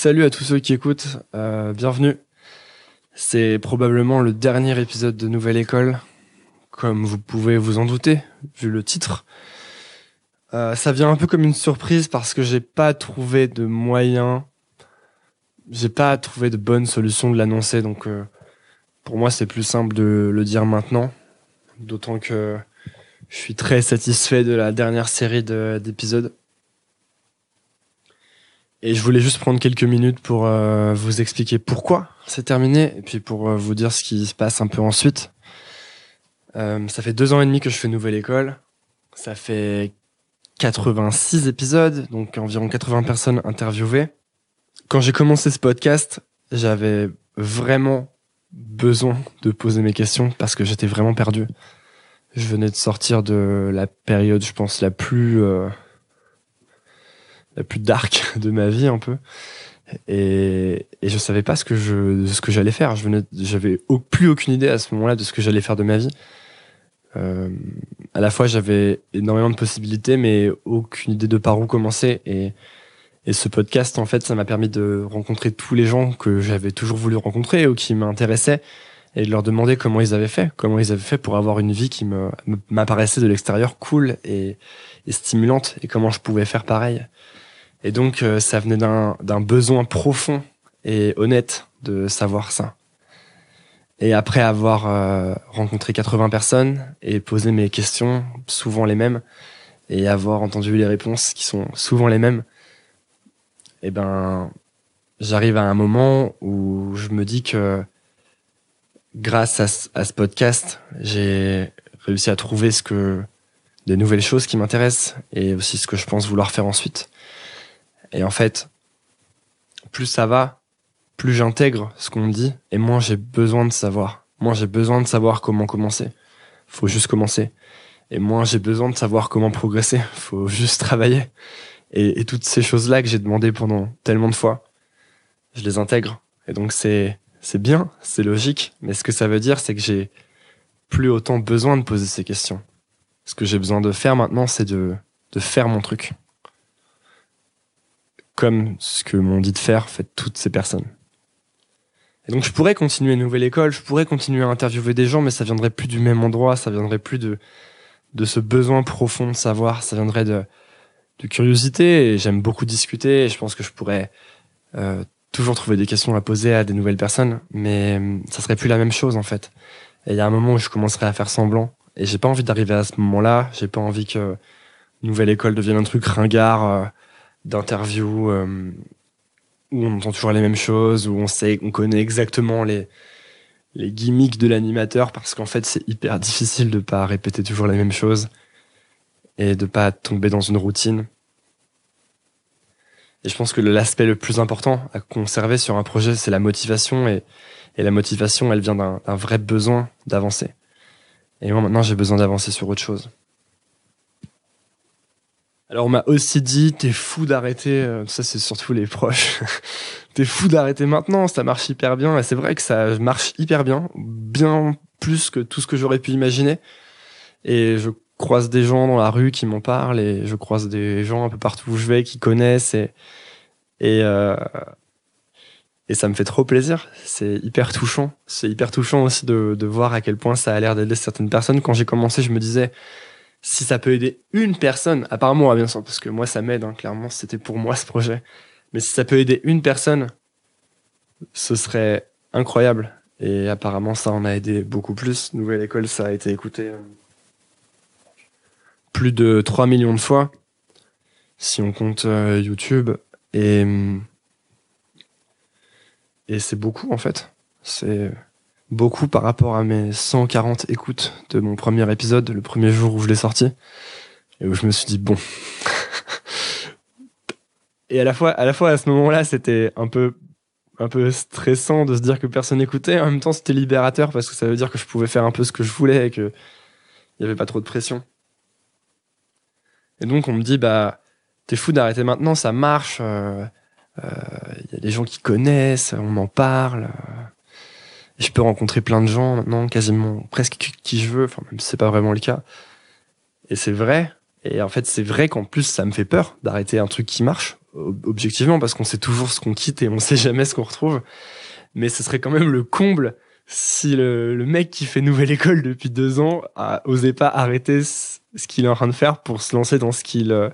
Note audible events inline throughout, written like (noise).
Salut à tous ceux qui écoutent, euh, bienvenue. C'est probablement le dernier épisode de Nouvelle École, comme vous pouvez vous en douter, vu le titre. Euh, ça vient un peu comme une surprise parce que j'ai pas trouvé de moyen, j'ai pas trouvé de bonne solution de l'annoncer, donc euh, pour moi c'est plus simple de le dire maintenant, d'autant que je suis très satisfait de la dernière série d'épisodes. Et je voulais juste prendre quelques minutes pour euh, vous expliquer pourquoi c'est terminé et puis pour euh, vous dire ce qui se passe un peu ensuite. Euh, ça fait deux ans et demi que je fais Nouvelle École. Ça fait 86 épisodes, donc environ 80 personnes interviewées. Quand j'ai commencé ce podcast, j'avais vraiment besoin de poser mes questions parce que j'étais vraiment perdu. Je venais de sortir de la période, je pense, la plus la euh, plus dark (laughs) de ma vie un peu. Et, et je savais pas ce que je, ce que j'allais faire. Je j'avais plus aucune idée à ce moment-là de ce que j'allais faire de ma vie. Euh, à la fois, j'avais énormément de possibilités, mais aucune idée de par où commencer. Et, et ce podcast, en fait, ça m'a permis de rencontrer tous les gens que j'avais toujours voulu rencontrer ou qui m'intéressaient et de leur demander comment ils avaient fait, comment ils avaient fait pour avoir une vie qui me m'apparaissait de l'extérieur cool et, et, stimulante et comment je pouvais faire pareil. Et donc, euh, ça venait d'un besoin profond et honnête de savoir ça. Et après avoir euh, rencontré 80 personnes et posé mes questions, souvent les mêmes, et avoir entendu les réponses qui sont souvent les mêmes, et eh ben, j'arrive à un moment où je me dis que grâce à, ce podcast, j'ai réussi à trouver ce que des nouvelles choses qui m'intéressent et aussi ce que je pense vouloir faire ensuite. Et en fait, plus ça va, plus j'intègre ce qu'on me dit, et moins j'ai besoin de savoir. Moi, j'ai besoin de savoir comment commencer. Faut juste commencer. Et moins j'ai besoin de savoir comment progresser. (laughs) Faut juste travailler. Et, toutes ces choses-là que j'ai demandé pendant tellement de fois, je les intègre. Et donc c'est c'est bien, c'est logique. Mais ce que ça veut dire, c'est que j'ai plus autant besoin de poser ces questions. Ce que j'ai besoin de faire maintenant, c'est de de faire mon truc comme ce que m'ont dit de faire en fait, toutes ces personnes. Et donc je pourrais continuer une nouvelle école, je pourrais continuer à interviewer des gens, mais ça viendrait plus du même endroit, ça viendrait plus de, de ce besoin profond de savoir, ça viendrait de, de curiosité. Et j'aime beaucoup discuter, et je pense que je pourrais euh, toujours trouver des questions à poser à des nouvelles personnes, mais hum, ça serait plus la même chose en fait. Et il y a un moment où je commencerai à faire semblant, et j'ai pas envie d'arriver à ce moment-là, j'ai pas envie que nouvelle école devienne un truc ringard. Euh, d'interviews euh, où on entend toujours les mêmes choses, où on sait, qu'on connaît exactement les, les gimmicks de l'animateur parce qu'en fait, c'est hyper difficile de ne pas répéter toujours les mêmes choses et de pas tomber dans une routine. Et je pense que l'aspect le plus important à conserver sur un projet, c'est la motivation et, et la motivation, elle vient d'un vrai besoin d'avancer. Et moi, maintenant, j'ai besoin d'avancer sur autre chose. Alors on m'a aussi dit t'es fou d'arrêter, euh, ça c'est surtout les proches, (laughs) t'es fou d'arrêter maintenant, ça marche hyper bien, et c'est vrai que ça marche hyper bien, bien plus que tout ce que j'aurais pu imaginer. Et je croise des gens dans la rue qui m'en parlent, et je croise des gens un peu partout où je vais qui connaissent, et, et, euh, ça me fait trop plaisir, c'est hyper touchant, c'est hyper touchant aussi de, de voir à quel point ça a l'air d'aider certaines personnes. Quand j'ai commencé je me disais si ça peut aider une personne, à part bien sûr, parce que moi ça m'aide, hein, clairement, c'était pour moi ce projet, mais si ça peut aider une personne, ce serait incroyable. Et apparemment ça en a aidé beaucoup plus. Nouvelle École, ça a été écouté euh, plus de 3 millions de fois, si on compte euh, YouTube. Et, hum, et c'est beaucoup en fait. C'est beaucoup par rapport à mes 140 écoutes de mon premier épisode, le premier jour où je l'ai sorti, et où je me suis dit bon. (laughs) et à la fois, à la fois à ce moment-là, c'était un peu, un peu stressant de se dire que personne n'écoutait. En même temps, c'était libérateur parce que ça veut dire que je pouvais faire un peu ce que je voulais et que il avait pas trop de pression. Et donc on me dit bah t'es fou d'arrêter maintenant, ça marche. Euh, euh, il euh, y a des gens qui connaissent, on en parle. Euh je peux rencontrer plein de gens maintenant, quasiment presque qui je veux, enfin même si c'est pas vraiment le cas. Et c'est vrai. Et en fait, c'est vrai qu'en plus, ça me fait peur d'arrêter un truc qui marche, objectivement, parce qu'on sait toujours ce qu'on quitte et on sait jamais ce qu'on retrouve. Mais ce serait quand même le comble si le, mec qui fait nouvelle école depuis deux ans a osé pas arrêter ce, qu'il est en train de faire pour se lancer dans ce qu'il, euh,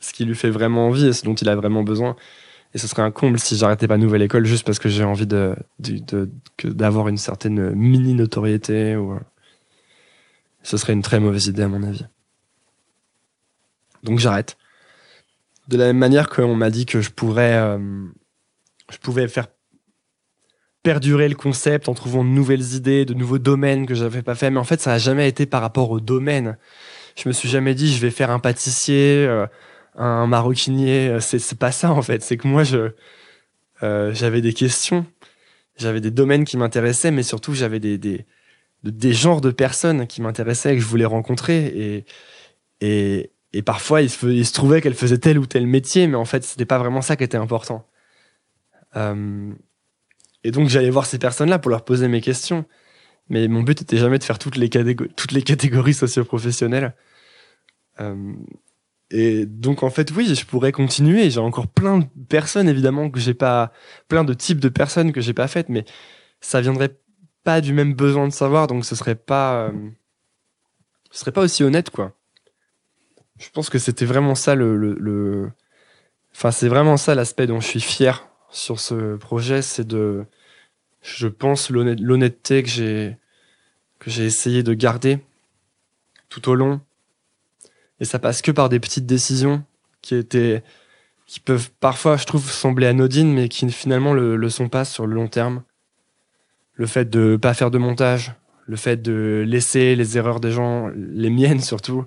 ce qui lui fait vraiment envie et ce dont il a vraiment besoin. Et ce serait un comble si j'arrêtais pas Nouvelle École juste parce que j'ai envie de, d'avoir une certaine mini notoriété. Ou... Euh, ce serait une très mauvaise idée à mon avis. Donc j'arrête. De la même manière qu'on m'a dit que je pourrais, euh, je pouvais faire perdurer le concept en trouvant de nouvelles idées, de nouveaux domaines que j'avais pas fait. Mais en fait, ça n'a jamais été par rapport au domaine. Je me suis jamais dit, je vais faire un pâtissier, euh, un maroquinier. Euh, c'est pas ça en fait. C'est que moi, je euh, j'avais des questions, j'avais des domaines qui m'intéressaient, mais surtout j'avais des, des, genres de personnes qui m'intéressaient et que je voulais rencontrer. Et, et, parfois, il se, trouvait qu'elles faisaient tel ou tel métier, mais en fait, c'était pas vraiment ça qui était important. Euh, et donc, j'allais voir ces personnes-là pour leur poser mes questions. Mais mon but était jamais de faire toutes les, catégories, toutes les catégories socioprofessionnelles. Et donc en fait oui, je pourrais continuer. J'ai encore plein de personnes évidemment que j'ai pas, plein de types de personnes que j'ai pas faites, mais ça viendrait pas du même besoin de savoir, donc ce serait pas, euh, ce serait pas aussi honnête quoi. Je pense que c'était vraiment ça le, le, enfin c'est vraiment ça l'aspect dont je suis fier sur ce projet, c'est de, je pense l'honnêteté que j'ai, que j'ai essayé de garder tout au long et ça passe que par des petites décisions qui étaient, qui peuvent parfois, je trouve, sembler anodines, mais qui finalement le, le sont pas sur le long terme. Le fait de pas faire de montage, le fait de laisser les erreurs des gens, les miennes surtout,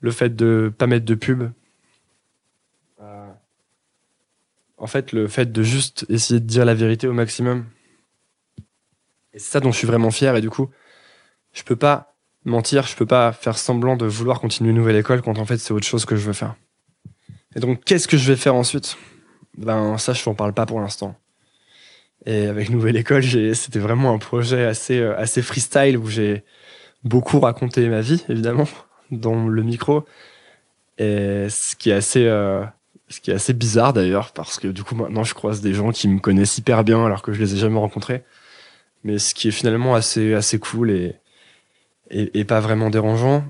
le fait de pas mettre de pub. Euh, en fait, le fait de juste essayer de dire la vérité au maximum. Et c'est ça dont je suis vraiment fier. Et du coup, je peux pas mentir, je peux pas faire semblant de vouloir continuer nouvelle école quand en fait c'est autre chose que je veux faire. Et donc qu'est-ce que je vais faire ensuite Ben ça je en parle pas pour l'instant. Et avec Nouvelle École, c'était vraiment un projet assez, euh, assez freestyle où j'ai beaucoup raconté ma vie, évidemment, (laughs) dans le micro. Et ce qui est assez, euh, ce qui est assez bizarre d'ailleurs, parce que du coup, maintenant, je croise des gens qui me connaissent hyper bien alors que je les ai jamais rencontrés. Mais ce qui est finalement assez, assez cool et, et, et, pas vraiment dérangeant.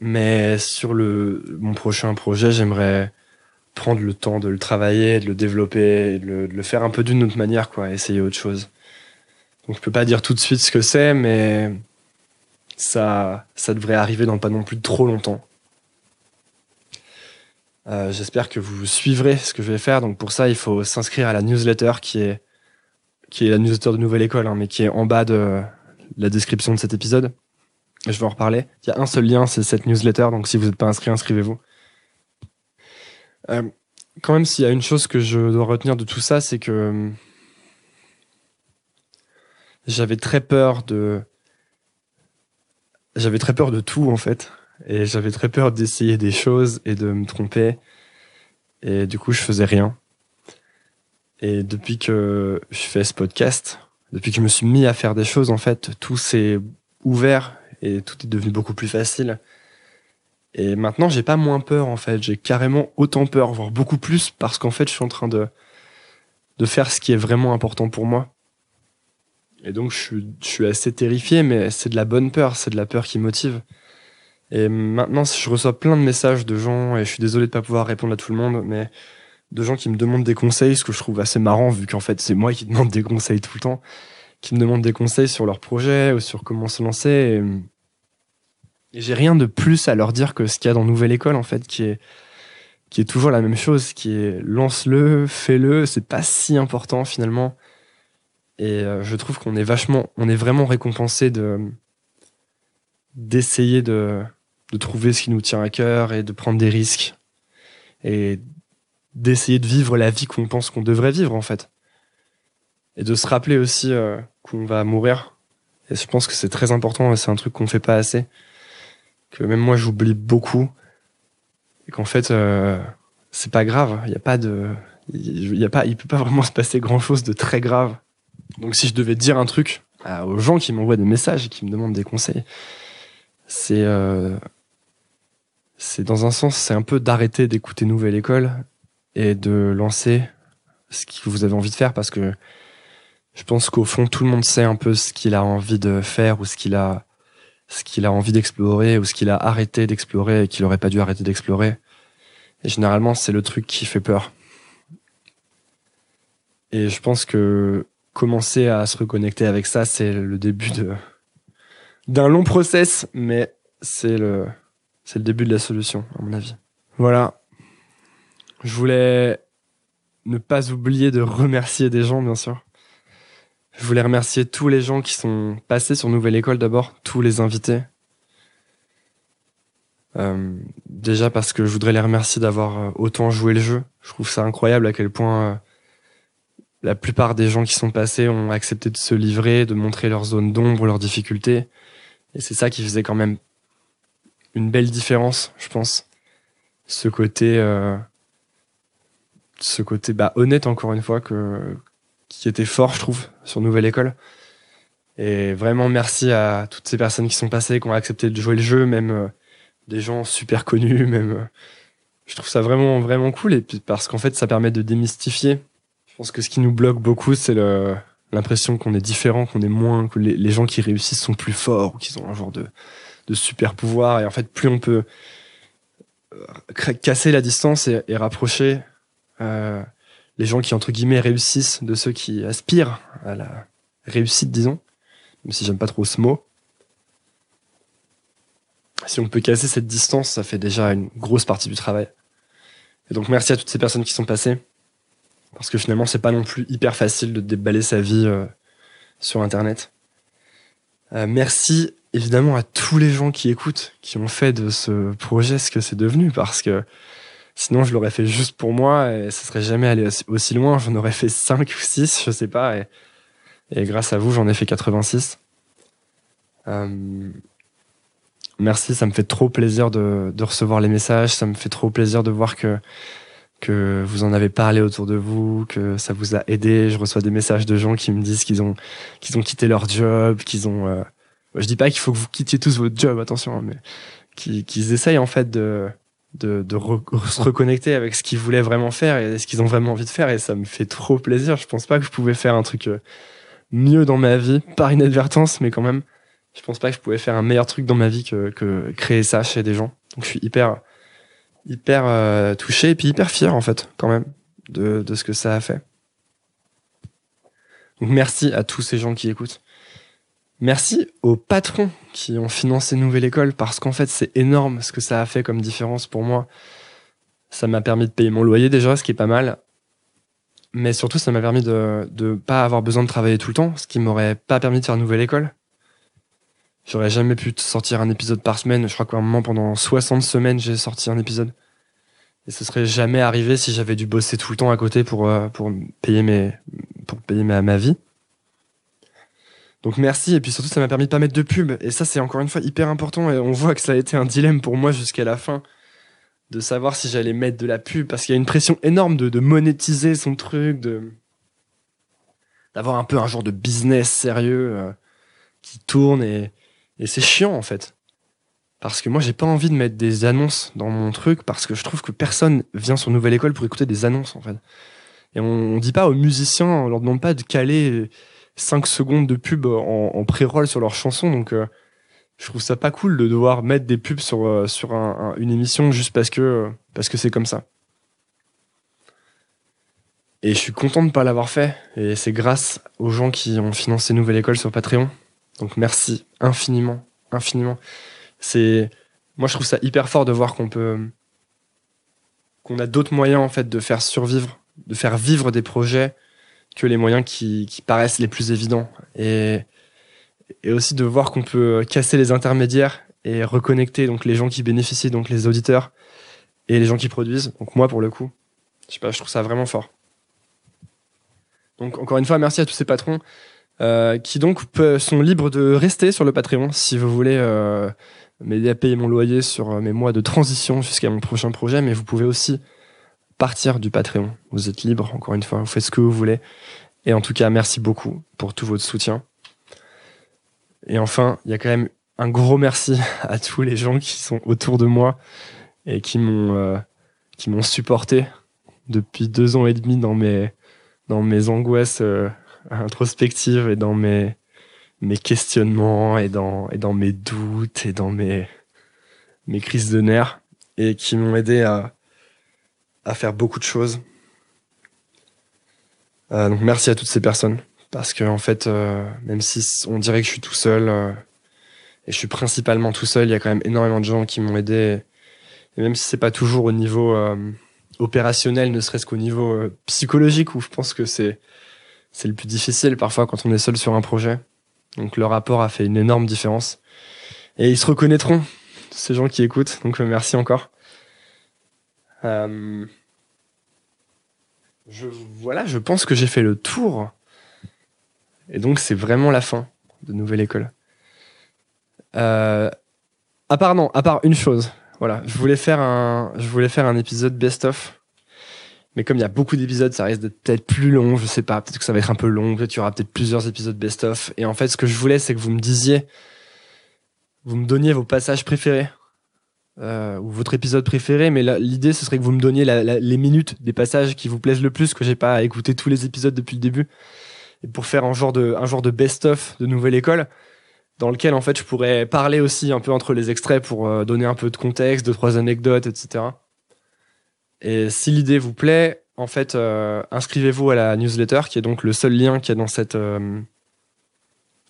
Mais sur le, mon prochain projet, j'aimerais prendre le temps de le travailler, de le développer, de le, faire un peu d'une autre manière, quoi, essayer autre chose. Donc je peux pas dire tout de suite ce que c'est, mais ça, ça devrait arriver dans pas non plus trop longtemps. Euh, j'espère que vous suivrez ce que je vais faire. Donc pour ça, il faut s'inscrire à la newsletter qui est qui est la newsletter de Nouvelle École, hein, mais qui est en bas de la description de cet épisode. Je vais en reparler. Il y a un seul lien, c'est cette newsletter. Donc, si vous n'êtes pas inscrit, inscrivez-vous. Euh, quand même, s'il y a une chose que je dois retenir de tout ça, c'est que euh, j'avais très peur de. J'avais très peur de tout, en fait. Et j'avais très peur d'essayer des choses et de me tromper. Et du coup, je faisais rien. Et depuis que je fais ce podcast, depuis que je me suis mis à faire des choses, en fait, tout s'est ouvert et tout est devenu beaucoup plus facile. Et maintenant, j'ai pas moins peur en fait, j'ai carrément autant peur, voire beaucoup plus, parce qu'en fait, je suis en train de, de faire ce qui est vraiment important pour moi. Et donc, je suis, assez terrifié, mais c'est de la bonne peur, c'est de la peur qui motive. Et maintenant, je reçois plein de messages de gens, et je suis désolé de pas pouvoir répondre à tout le monde, mais de gens qui me demandent des conseils, ce que je trouve assez marrant, vu qu'en fait, c'est moi qui demande des conseils tout le temps qui me demandent des conseils sur leur projet ou sur comment se lancer. Hum, et, j'ai rien de plus à leur dire que ce qu'il y a dans Nouvelle École, en fait, qui est, qui est toujours la même chose, qui est lance-le, fais-le, c'est pas si important finalement. Et euh, je trouve qu'on est vachement, on est vraiment récompensé de d'essayer de, de trouver ce qui nous tient à cœur et de prendre des risques et d'essayer de vivre la vie qu'on pense qu'on devrait vivre en fait et de se rappeler aussi euh, qu'on va mourir. Et je pense que c'est très important c'est un truc qu'on fait pas assez. Que même moi, j'oublie beaucoup. Et qu'en fait, euh, c'est pas grave. Il n'y a pas de. Il y a pas, il peut pas vraiment se passer grand chose de très grave. Donc, si je devais dire un truc aux gens qui m'envoient des messages et qui me demandent des conseils, c'est. Euh, c'est dans un sens, c'est un peu d'arrêter d'écouter Nouvelle École et de lancer ce que vous avez envie de faire parce que je pense qu'au fond, tout le monde sait un peu ce qu'il a envie de faire ou ce qu'il a, ce qu'il a envie d'explorer ou ce qu'il a arrêté d'explorer et qu'il aurait pas dû arrêter d'explorer. Et généralement, c'est le truc qui fait peur. Et je pense que commencer à se reconnecter avec ça, c'est le début de, d'un long process, mais c'est le, c'est le début de la solution, à mon avis. Voilà. Je voulais ne pas oublier de remercier des gens, bien sûr. Je voulais remercier tous les gens qui sont passés sur Nouvelle École d'abord, tous les invités. Euh, déjà parce que je voudrais les remercier d'avoir euh, autant joué le jeu. Je trouve ça incroyable à quel point euh, la plupart des gens qui sont passés ont accepté de se livrer, de montrer leur zone d'ombre, leurs difficultés. Et c'est ça qui faisait quand même une belle différence, je pense. Ce côté, ce côté bah, honnête encore une fois que qui était fort, je trouve, sur Nouvelle École. Et vraiment, merci à toutes ces personnes qui sont passées, qui ont accepté de jouer le jeu, même euh, des gens super connus, (laughs) même. Euh, je trouve ça vraiment, vraiment cool. Et parce qu'en fait, ça permet de démystifier. Je pense que ce qui nous bloque beaucoup, c'est le, l'impression qu'on est différent, qu'on est moins, que les, gens qui réussissent sont plus forts ou qu'ils ont un genre de, super pouvoir. Et en fait, plus on peut euh, casser la distance et, rapprocher, euh, les gens qui, entre guillemets, réussissent de ceux qui aspirent à la réussite, disons, même si j'aime pas trop ce mot. Si on peut casser cette distance, ça fait déjà une grosse partie du travail. Et donc merci à toutes ces personnes qui sont passées, parce que finalement c'est pas non plus hyper facile de déballer sa vie euh, sur Internet. Euh, merci évidemment à tous les gens qui écoutent, qui ont fait de ce projet ce que c'est devenu, parce que Sinon, je l'aurais fait juste pour moi et ça serait jamais allé aussi loin. J'en aurais fait 5 ou 6, je sais pas. Et, et grâce à vous, j'en ai fait 86. Euh, merci, ça me fait trop plaisir de, recevoir les messages. Ça me fait trop plaisir de voir que, que vous en avez parlé autour de vous, que ça vous a aidé. Je reçois des messages de gens qui me disent qu'ils ont, qu'ils ont quitté leur job, qu'ils ont. Euh, je dis pas qu'il faut que vous quittiez tous votre job, attention, hein, mais qu'ils essayent en fait de de, (laughs) se reconnecter avec ce qu'ils voulaient vraiment faire et ce qu'ils ont vraiment envie de faire. Et ça me fait trop plaisir. Je pense pas que je pouvais faire un truc euh, mieux dans ma vie, par inadvertance, mais quand même, je pense pas que je pouvais faire un meilleur truc dans ma vie que, créer ça chez des gens. Donc je suis hyper, hyper euh, touché et puis hyper fier en fait, quand même, de, de ce que ça a fait. Donc merci à tous ces gens qui écoutent. Merci aux patrons qui ont financé Nouvelle École parce qu'en fait c'est énorme ce que ça a fait comme différence pour moi. Ça m'a permis de payer mon loyer déjà, ce qui est pas mal. Mais surtout ça m'a permis de ne pas avoir besoin de travailler tout le temps, ce qui m'aurait pas permis de faire Nouvelle École. J'aurais jamais pu sortir un épisode par semaine. Je crois qu'à un moment pendant 60 semaines j'ai sorti un épisode. Et ce serait jamais arrivé si j'avais dû bosser tout le temps à côté pour, euh, pour payer, mes, pour payer ma, ma vie. Donc merci, et puis surtout ça m'a permis de pas mettre de pub, et ça c'est encore une fois hyper important, et on voit que ça a été un dilemme pour moi jusqu'à la fin, de savoir si j'allais mettre de la pub, parce qu'il y a une pression énorme de, monétiser son truc, de d'avoir un peu un genre de business sérieux euh, qui tourne, et, et c'est chiant en fait. Parce que moi j'ai pas envie de mettre des annonces dans mon truc, parce que je trouve que personne vient sur Nouvelle École pour écouter des annonces en fait. Et on, on dit pas aux musiciens, on leur demande pas de caler 5 secondes de pub en, pré-roll sur leur chanson. Donc, euh, je trouve ça pas cool de devoir mettre des pubs sur, euh, sur une émission juste parce que parce que c'est comme ça. Et je suis content de ne pas l'avoir fait. Et c'est grâce aux gens qui ont financé Nouvelle École sur Patreon. Donc merci infiniment, infiniment. C'est moi je trouve ça hyper fort de voir qu'on peut qu'on a d'autres moyens en fait de faire survivre, de faire vivre des projets que les moyens qui, paraissent les plus évidents. Et, aussi de voir qu'on peut casser les intermédiaires et reconnecter donc les gens qui bénéficient, donc les auditeurs et les gens qui produisent. Donc moi, pour le coup, je sais pas, je trouve ça vraiment fort. Donc encore une fois, merci à tous ces patrons euh, qui donc sont libres de rester sur le Patreon si vous voulez euh, m'aider à payer mon loyer sur euh, mes mois de transition jusqu'à mon prochain projet. Mais vous pouvez aussi partir du Patreon. Vous êtes libre, encore une fois, vous faites ce que vous voulez. Et en tout cas, merci beaucoup pour tout votre soutien. Et enfin, il y a quand même un gros merci (laughs) à tous les gens qui sont autour de moi et qui m'ont euh, qui m'ont supporté depuis deux ans et demi dans mes dans mes angoisses euh, introspectives et dans mes mes questionnements et dans et dans mes doutes et dans mes mes crises de nerfs et qui m'ont aidé à à faire beaucoup de choses. Euh, donc merci à toutes ces personnes parce que en fait, euh, même si on dirait que je suis tout seul euh, et je suis principalement tout seul, il y a quand même énormément de gens qui m'ont aidé. Et, même si c'est pas toujours au niveau opérationnel, ne serait-ce qu'au niveau psychologique où je pense que c'est c'est le plus difficile parfois quand on est seul sur un projet. Donc le rapport a fait une énorme différence et ils se reconnaîtront ces gens qui écoutent. Donc merci encore. Euh, je, voilà, je pense que j'ai fait le tour. Et donc, c'est vraiment la fin de Nouvelle École. Euh, à part, non, à part une chose. Voilà, je voulais faire un, je voulais faire un épisode best-of. Mais comme il y a beaucoup d'épisodes, ça risque d'être peut-être plus long, je sais pas, peut-être que ça va être un peu long, peut-être qu'il y aura peut-être plusieurs épisodes best-of. Et en fait, ce que je voulais, c'est que vous me disiez, vous me donniez vos passages préférés euh, ou votre épisode préféré, mais l'idée ce serait que vous me donniez les minutes des passages qui vous plaisent le plus, que j'ai pas à écouter tous les épisodes depuis le début, et pour faire un genre de, un genre de best-of de Nouvelle École, dans lequel en fait je pourrais parler aussi un peu entre les extraits pour euh, donner un peu de contexte, deux trois anecdotes, etc. Et si l'idée vous plaît, en fait, euh, inscrivez-vous à la newsletter, qui est donc le seul lien qui y a dans cette,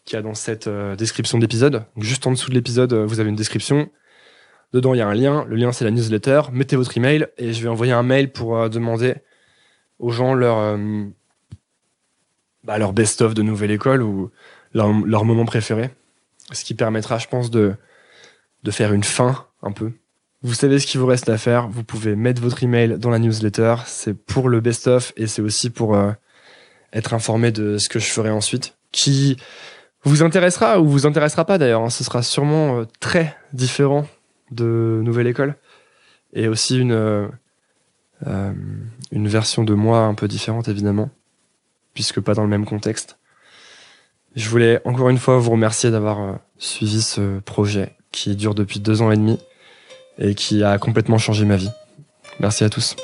qui a dans cette description d'épisode. Juste en dessous de l'épisode, vous avez une description. Dedans, il y a un lien. Le lien, c'est la newsletter. Mettez votre email et je vais envoyer un mail pour euh, demander aux gens leur, euh, bah, leur best-of de Nouvelle École ou leur, moment préféré. Ce qui permettra, je pense, de, de faire une fin un peu. Vous savez ce qu'il vous reste à faire. Vous pouvez mettre votre email dans la newsletter. C'est pour le best-of et c'est aussi pour euh, être informé de ce que je ferai ensuite. Qui vous intéressera ou vous intéressera pas d'ailleurs. Hein, ce sera sûrement très différent de Nouvelle École et aussi une euh, euh, une version de moi un peu différente évidemment puisque pas dans le même contexte. Je voulais encore une fois vous remercier d'avoir euh, suivi ce projet qui dure depuis deux ans et demi et qui a complètement changé ma vie. Merci à tous.